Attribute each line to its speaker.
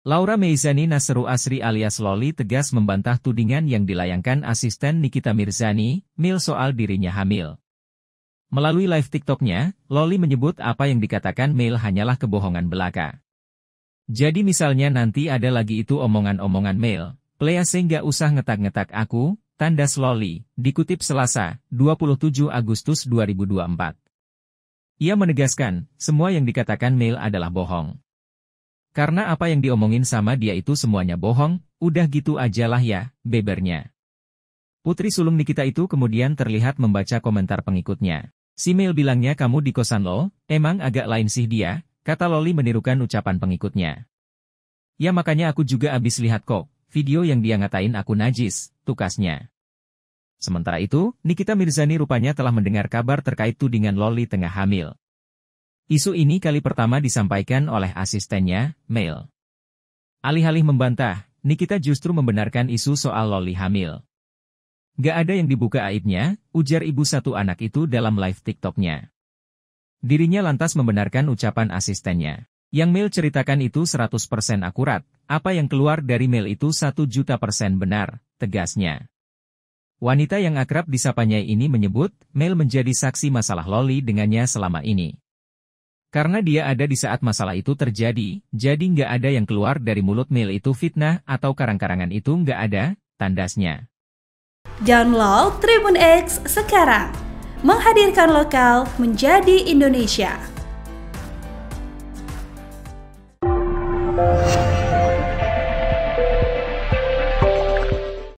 Speaker 1: Laura Meizani Nasru Asri alias Loli tegas membantah tudingan yang dilayangkan asisten Nikita Mirzani, Mil soal dirinya hamil. Melalui live TikToknya, Loli menyebut apa yang dikatakan Mil hanyalah kebohongan belaka. Jadi misalnya nanti ada lagi itu omongan-omongan Mil, playa sehingga usah ngetak-ngetak aku, tandas Loli, dikutip Selasa, 27 Agustus 2024. Ia menegaskan, semua yang dikatakan Mil adalah bohong. Karena apa yang diomongin sama dia itu semuanya bohong, udah gitu ajalah ya, bebernya. Putri sulung Nikita itu kemudian terlihat membaca komentar pengikutnya. Si Mel bilangnya kamu di kosan lo, emang agak lain sih dia, kata Loli menirukan ucapan pengikutnya. Ya makanya aku juga abis lihat kok, video yang dia ngatain aku najis, tukasnya. Sementara itu, Nikita Mirzani rupanya telah mendengar kabar terkait tudingan Loli tengah hamil. Isu ini kali pertama disampaikan oleh asistennya, Mail. Alih-alih membantah, Nikita justru membenarkan isu soal Loli hamil. Gak ada yang dibuka aibnya, ujar ibu satu anak itu dalam live TikToknya. Dirinya lantas membenarkan ucapan asistennya. Yang Mail ceritakan itu 100% akurat, apa yang keluar dari Mail itu 1 juta persen benar, tegasnya. Wanita yang akrab disapanya ini menyebut, Mel menjadi saksi masalah Loli dengannya selama ini. Karena dia ada di saat masalah itu terjadi, jadi nggak ada yang keluar dari mulut Mil itu fitnah atau karang-karangan itu nggak ada, tandasnya.
Speaker 2: Download Tribun X sekarang. Menghadirkan lokal menjadi Indonesia.